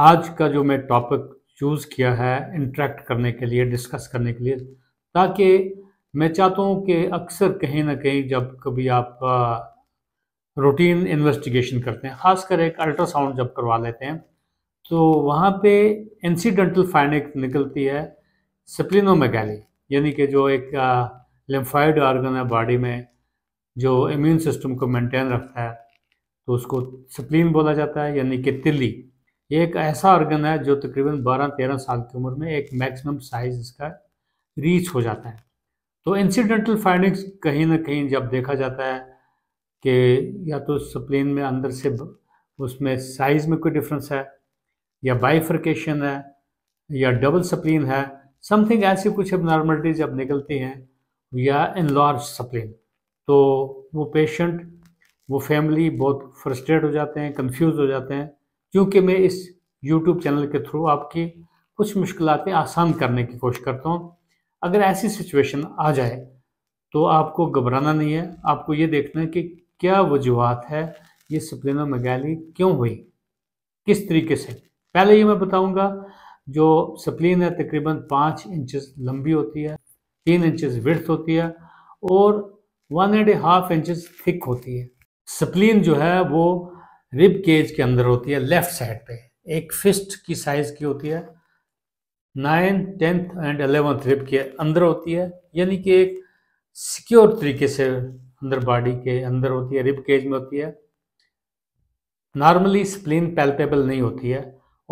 आज का जो मैं टॉपिक चूज़ किया है इंट्रैक्ट करने के लिए डिस्कस करने के लिए ताकि मैं चाहता हूँ कि अक्सर कहीं ना कहीं जब कभी आप रूटीन इन्वेस्टिगेशन करते हैं ख़ासकर एक अल्ट्रासाउंड जब करवा लेते हैं तो वहाँ पे इंसिडेंटल फाइनिक निकलती है स्प्लिनोमेगैली यानी कि जो एक लिम्फाइड ऑर्गन है बॉडी में जो इम्यून सिस्टम को मेंटेन रखता है तो उसको स्प्लिन बोला जाता है यानी कि तिल्ली ये एक ऐसा ऑर्गन है जो तकरीबन 12-13 साल की उम्र में एक मैक्सिमम साइज इसका रीच हो जाता है तो इंसिडेंटल फाइंडिंग्स कहीं ना कहीं जब देखा जाता है कि या तो स्प्लेन में अंदर से उसमें साइज में कोई डिफरेंस है या बाइफर्केशन है या डबल सप्लिन है समथिंग ऐसी कुछ अब नॉर्मलिटीज अब निकलती हैं या इनलार्ज सप्लिन तो वो पेशेंट वो फैमिली बहुत फ्रस्ट्रेट हो जाते हैं कंफ्यूज हो जाते हैं क्योंकि मैं इस यूट्यूब चैनल के थ्रू आपकी कुछ मुश्किलें आसान करने की कोशिश करता हूँ अगर ऐसी सिचुएशन आ जाए तो आपको घबराना नहीं है आपको ये देखना है कि क्या वजूहत है ये मैगैली क्यों हुई किस तरीके से पहले ये मैं बताऊंगा जो सप्लिन है तकरीबन पाँच इंचज लंबी होती है तीन इंचज विर्थ होती है और one and half inches thick होती है सप्लिन जो है वो रिब केज के अंदर होती है लेफ्ट साइड पे एक फिस्ट की साइज की होती है nine tenth and eleventh rib के अंदर होती है यानी कि एक सिक्योर तरीके से अंदर बॉडी के अंदर होती है रिब केज में होती है नॉर्मली स्प्लिन पैल्पेबल नहीं होती है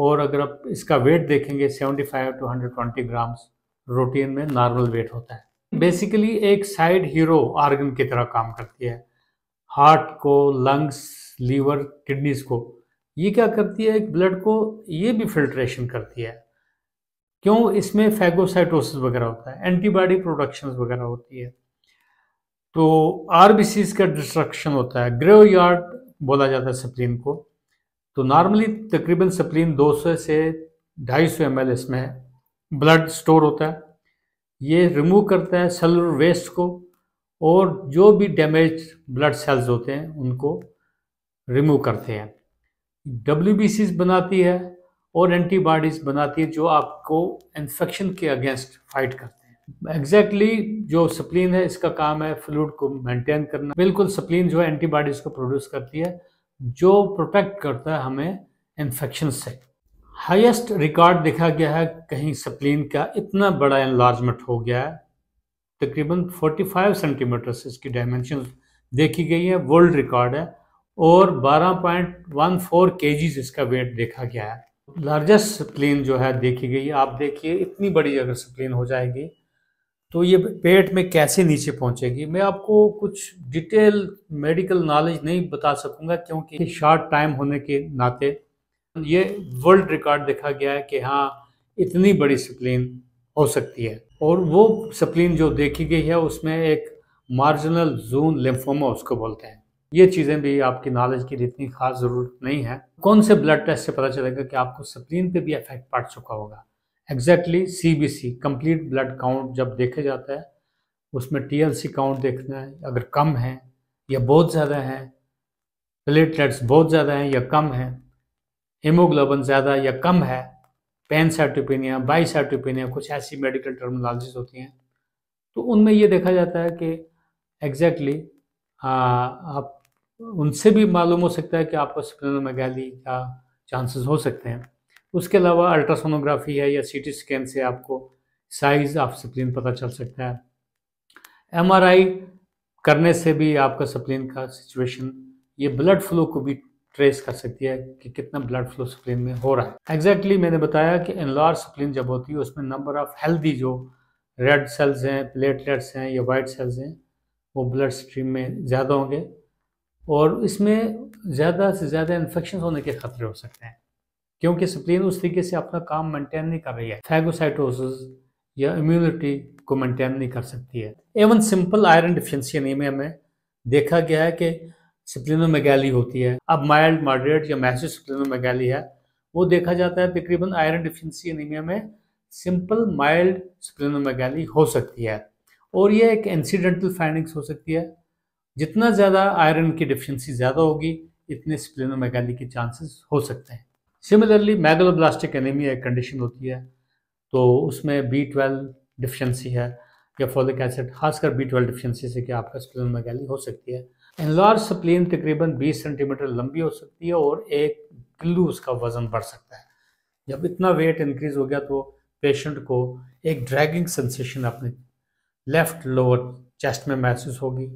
और अगर आप इसका वेट देखेंगे 75 two hundred twenty grams routine में नॉर्मल वेट होता है बेसिकली एक साइड हीरो आर्गन की तरह काम करती है हार्ट को लंग्स लीवर किडनीज को ये क्या करती है एक ब्लड को ये भी फिल्ट्रेशन करती है क्यों इसमें फैगोसाइटोसिस वगैरह होता है एंटीबॉडी प्रोडक्शन वगैरह होती है तो आर का डिस्ट्रक्शन होता है ग्रेव यार्ड बोला जाता है सप्लिन को तो नॉर्मली तकरीबन सप्लिन 200 से 250 सौ एम इसमें ब्लड स्टोर होता है ये रिमूव करता है सेलुलर वेस्ट को और जो भी डैमेज ब्लड सेल्स होते हैं उनको रिमूव करते हैं डब्ल्यू बनाती है और एंटीबॉडीज़ बनाती है जो आपको इन्फेक्शन के अगेंस्ट फाइट करते हैं एग्जैक्टली exactly जो सप्लीन है इसका काम है फ्लूड को मेंटेन करना बिल्कुल सप्लीन जो है एंटीबॉडीज़ को प्रोड्यूस करती है जो प्रोटेक्ट करता है हमें इन्फेक्शन से हाईएस्ट रिकॉर्ड देखा गया है कहीं सप्लीन का इतना बड़ा एनलार्जमेंट हो गया है तकरीबन 45 सेंटीमीटर से इसकी डायमेंशन देखी गई है वर्ल्ड रिकॉर्ड है और 12.14 पॉइंट इसका वेट देखा गया है लार्जेस्ट स्प्लीन जो है देखी गई आप देखिए इतनी बड़ी अगर स्प्लीन हो जाएगी तो ये पेट में कैसे नीचे पहुंचेगी मैं आपको कुछ डिटेल मेडिकल नॉलेज नहीं बता सकूंगा क्योंकि शॉर्ट टाइम होने के नाते ये वर्ल्ड रिकॉर्ड देखा गया है कि हाँ इतनी बड़ी स्प्लीन हो सकती है और वो स्प्लीन जो देखी गई है उसमें एक मार्जिनल जून लिम्फोमा उसको बोलते हैं ये चीज़ें भी आपकी नॉलेज की इतनी खास ज़रूरत नहीं है कौन से ब्लड टेस्ट से पता चलेगा कि आपको स्प्लीन पे भी इफेक्ट पड़ चुका होगा exactly C B C complete blood count जब देखा जाता है उसमें टी एल सी काउंट देखना है अगर कम है या बहुत ज़्यादा है प्लेटलेट्स बहुत ज़्यादा हैं या कम हैं हीमोग्लोबिन ज़्यादा या कम है पेनसाइटोपेनिया बाईसाइटोपेनिया कुछ ऐसी मेडिकल टर्मिनोलॉजीज होती हैं तो उनमें ये देखा जाता है कि एग्जैक्टली exactly, आप उनसे भी मालूम हो सकता है कि आपको स्प्लेनोमेगाली का चांसेस हो सकते हैं उसके अलावा अल्ट्रासोनोग्राफी है या सीटी स्कैन से आपको साइज ऑफ स्प्लिन पता चल सकता है एमआरआई करने से भी आपका स्प्लिन का सिचुएशन ये ब्लड फ्लो को भी ट्रेस कर सकती है कि कितना ब्लड फ्लो स्प्लिन में हो रहा है एग्जैक्टली exactly मैंने बताया कि इनलार्ज स्प्लिन जब होती है उसमें नंबर ऑफ हेल्दी जो रेड सेल्स हैं प्लेटलेट्स हैं या वाइट सेल्स हैं वो ब्लड स्ट्रीम में ज़्यादा होंगे और इसमें ज़्यादा से ज़्यादा इन्फेक्शन होने के खतरे हो सकते हैं क्योंकि स्प्लिन उस तरीके से अपना काम मेंटेन नहीं कर रही है फैगोसाइटोसिस या इम्यूनिटी को मेंटेन नहीं कर सकती है even simple iron deficiency anaemia में देखा गया है कि सिप्लिनोमेगैली होती है अब माइल्ड मॉडरेट या मैसेज सिप्लिनोमेगैली है वो देखा जाता है तकरीबन आयरन डिफिशेंसी एनीमिया में सिंपल माइल्ड स्प्लेनोमेगैली हो सकती है और ये एक इंसिडेंटल फाइंडिंग्स हो सकती है जितना ज़्यादा आयरन की डिफिशेंसी ज़्यादा होगी इतने स्प्लेनोमेगैली के चांसेस हो सकते हैं सिमिलरली मैगलोब्लास्टिक एनीमिया एक कंडीशन होती है तो उसमें बी ट्वेल्व डिफिशेंसी है या फॉलिक एसिड खासकर बी ट्वेल्व डिफिशेंसी से कि आपका स्प्लिनोमेगैली हो सकती है एनलार्ज सप्लीन तकरीबन 20 सेंटीमीटर लंबी हो सकती है और एक किल्लू उसका वजन बढ़ सकता है जब इतना वेट इंक्रीज हो गया तो पेशेंट को एक ड्रैगिंग सेंसेशन अपने लेफ्ट लोअर चेस्ट में महसूस होगी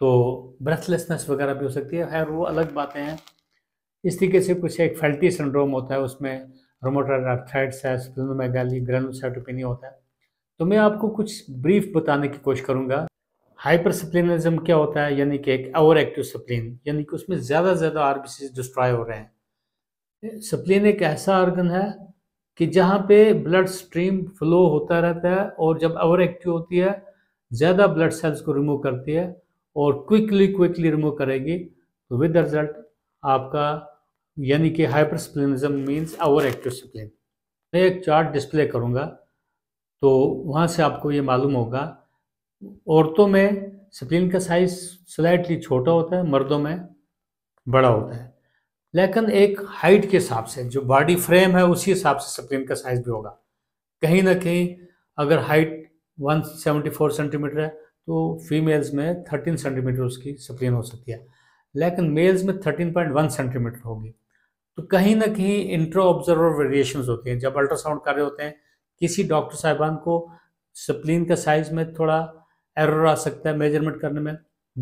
तो ब्रेथलेसनेस वगैरह भी हो सकती है खैर वो अलग बातें हैं इस तरीके से कुछ एक फैल्टी सिंड्रोम होता है उसमें रोमोटाइड है स्प्लिनोमेगाली ग्रेनुसाइटोपेनिया होता है तो मैं आपको कुछ ब्रीफ बताने की कोशिश करूँगा हाइपर सप्लिनिज्म क्या होता है यानी कि एक ओवर एक्टिव सप्लिन यानी कि उसमें ज़्यादा से ज़्यादा आरबीसी डिस्ट्रॉय हो रहे हैं सप्लिन एक ऐसा ऑर्गन है कि जहाँ पे ब्लड स्ट्रीम फ्लो होता रहता है और जब ओवर एक्टिव होती है ज़्यादा ब्लड सेल्स को रिमूव करती है और क्विकली क्विकली रिमूव करेगी तो विद रिजल्ट आपका यानी कि hypersplenism means over active spleen मैं एक चार्ट डिस्प्ले करूँगा तो वहाँ से आपको ये मालूम होगा औरतों में स्प्लिन का साइज स्लाइटली छोटा होता है मर्दों में बड़ा होता है लेकिन एक हाइट के हिसाब से जो बॉडी फ्रेम है उसी हिसाब से स्प्लिन का साइज भी होगा कहीं ना कहीं अगर हाइट 174 सेंटीमीटर है तो फीमेल्स में 13 सेंटीमीटर उसकी स्प्लिन हो सकती है लेकिन मेल्स में 13.1 सेंटीमीटर होगी तो कहीं ना कहीं इंट्रो ऑब्जर्वर वेरिएशन होती हैं जब अल्ट्रासाउंड कर रहे होते हैं किसी डॉक्टर साहिबान को स्प्लिन का साइज में थोड़ा एरर आ सकता है मेजरमेंट करने में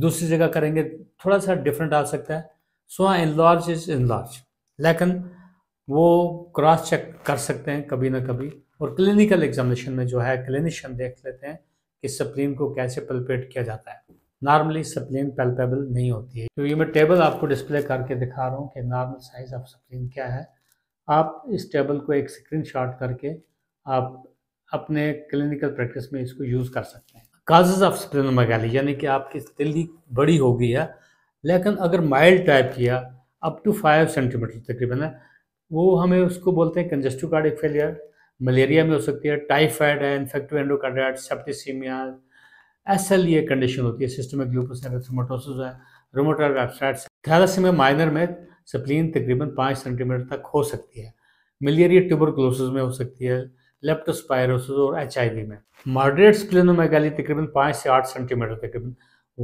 दूसरी जगह करेंगे थोड़ा सा डिफरेंट आ सकता है सो हाँ लार्ज इज इन लार्ज लेकिन वो क्रॉस चेक कर सकते हैं कभी ना कभी और क्लिनिकल एग्जामिनेशन में जो है क्लिनिशियन देख लेते हैं कि सप्लीन को कैसे पल्पेट किया जाता है नॉर्मली सप्लीन पेल्पेबल नहीं होती है तो मैं टेबल आपको डिस्प्ले करके दिखा रहा हूँ कि नॉर्मल साइज़ ऑफ सप्लीन क्या है आप इस टेबल को एक स्क्रीन करके आप अपने क्लिनिकल प्रैक्टिस में इसको यूज़ कर सकते हैं काजेज ऑफ स्प्लेनोमेगाली यानी कि आपकी दिल्ली बड़ी हो गई है लेकिन अगर माइल्ड टाइप किया अप टू फाइव सेंटीमीटर तकरीबन है वो हमें उसको बोलते हैं कंजस्टिव कार्डिक फेलियर मलेरिया में हो सकती है टाइफाइड है infective endocarditis septicaemia S L ये कंडीशन होती है सिस्टमिक लूपस एरेथ्रोमोटोसिस है रोमोटर एब्स्ट्रैक्ट थैलासीमिया माइनर में स्प्लीन तकरीबन पाँच सेंटीमीटर तक हो सकती है मलेरिया ट्यूबरकुलोसिस में हो सकती है लेप्टोस्पायरोसिस और एच में मॉडरेट स्प्लिनोमेगाली तकरीबन पाँच से आठ सेंटीमीटर तकरीबन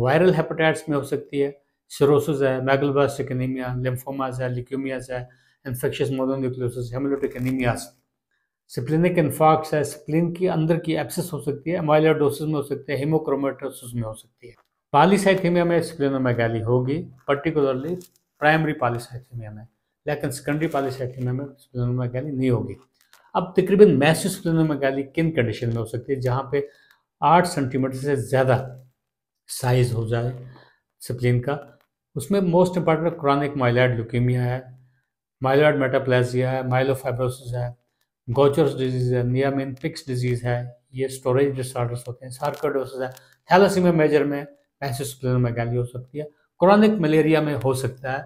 वायरल हेपेटाइट्स में हो सकती है सिरोसिस है मैगलबास्टिक एनीमिया लिम्फोमास है लिक्यूमियाज है infectious mononucleosis haemolytic anaemias splenic infarcts है स्प्लिन के अंदर की एप्सिस हो सकती है एमाइलाडोसिस में हो सकती है हीमोक्रोमेटोसिस में हो सकती है पॉलीसाइथीमिया में स्प्लिनोमेगाली होगी पर्टिकुलरली प्राइमरी पॉलीसाइथीमिया में लेकिन सेकेंडरी पॉलीसाइथीमिया में स्प्लिनोमेगाली नहीं होगी अब तकरीबन में मैगाली किन कंडीशन में हो सकती है जहाँ पे आठ सेंटीमीटर से ज़्यादा साइज हो जाए सिप्लिन का उसमें most important chronic myeloid leukaemia है माइलाइड मेटाप्लाजिया है माइलोफाइब्रोसिस है गोचर्स डिजीज़ है नियामिन पिक्स डिजीज़ है ये स्टोरेज डिसऑर्डर्स होते हैं सार्कोडोसिस है थैलासीमिया मेजर में में गैली हो सकती है क्रॉनिक मलेरिया में हो सकता है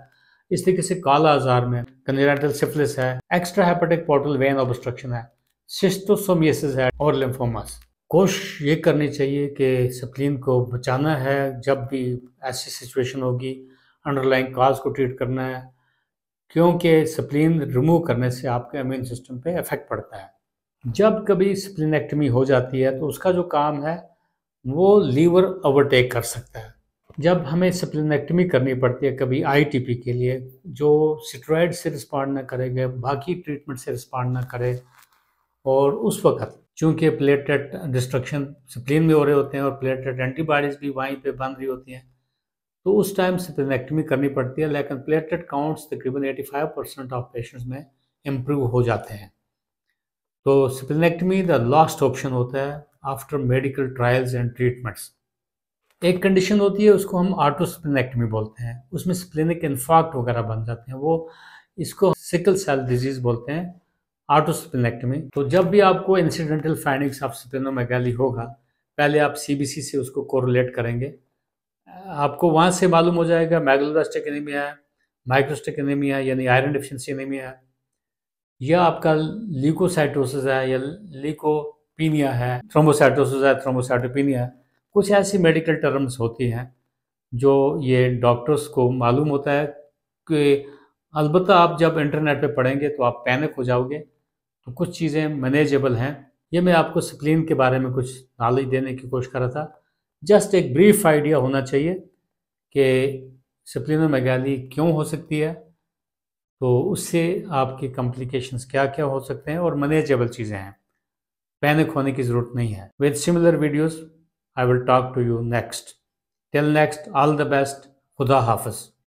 इस तरीके से काला आजार में कन्जेनेटल सिफिलिस है extra hepatic portal vein obstruction है सिस्टोसोमियसिस है और लिम्फोमास कोशिश ये करनी चाहिए कि सप्लिन को बचाना है जब भी ऐसी सिचुएशन होगी अंडरलाइंग काज को ट्रीट करना है क्योंकि सप्लिन रिमूव करने से आपके इम्यून सिस्टम पे इफेक्ट पड़ता है जब कभी स्प्लिनेक्टमी हो जाती है तो उसका जो काम है वो लीवर ओवरटेक कर सकता है जब हमें स्प्लेनेक्टमी करनी पड़ती है कभी आईटीपी के लिए जो सिट्रॉयड से रिस्पॉन्ड ना करेंगे बाकी ट्रीटमेंट से रिस्पॉन्ड ना करे और उस वक्त चूंकि प्लेटलेट डिस्ट्रक्शन स्प्लीन में हो रहे होते हैं और प्लेटलेट एंटीबॉडीज़ भी वहीं पे बन रही होती हैं तो उस टाइम स्प्लेनेक्टमी करनी पड़ती है लेकिन प्लेटलेट काउंट्स तकरीबन 85 परसेंट ऑफ पेशेंट्स में इम्प्रूव हो जाते हैं तो सप्लेनेक्टमी द लास्ट ऑप्शन होता है after medical trials and treatments एक कंडीशन होती है उसको हम आटो बोलते हैं उसमें स्प्लेनिक इन्फार्क्ट वगैरह बन जाते हैं वो इसको सिकल सेल डिजीज बोलते हैं आटो तो जब भी आपको इंसिडेंटल फाइंडिंग्स ऑफ स्प्लेनोमेगाली होगा पहले आप सी से उसको कोरिलेट करेंगे आपको वहाँ से मालूम हो जाएगा मैगलोडास्टिक एनीमिया है माइक्रोस्टिक एनीमिया यानी आयरन डिफिशेंसी एनीमिया है या आपका लीकोसाइटोसिस है या लीकोपीनिया है थ्रोमोसाइटोसिस है थ्रोमोसाइटोपीनिया है कुछ ऐसी मेडिकल टर्म्स होती हैं जो ये डॉक्टर्स को मालूम होता है कि अलबत्त आप जब इंटरनेट पे पढ़ेंगे तो आप पैनिक हो जाओगे तो कुछ चीज़ें मैनेजेबल हैं ये मैं आपको स्क्रीन के बारे में कुछ नॉलेज देने की कोशिश कर रहा था जस्ट एक ब्रीफ आइडिया होना चाहिए कि स्प्लिनोमेगाली क्यों हो सकती है तो उससे आपके कॉम्प्लिकेशंस क्या क्या हो सकते हैं और मैनेजेबल चीज़ें हैं पैनिक होने की ज़रूरत नहीं है with similar videos I will talk to you next. Till next, all the best. Khuda Hafiz.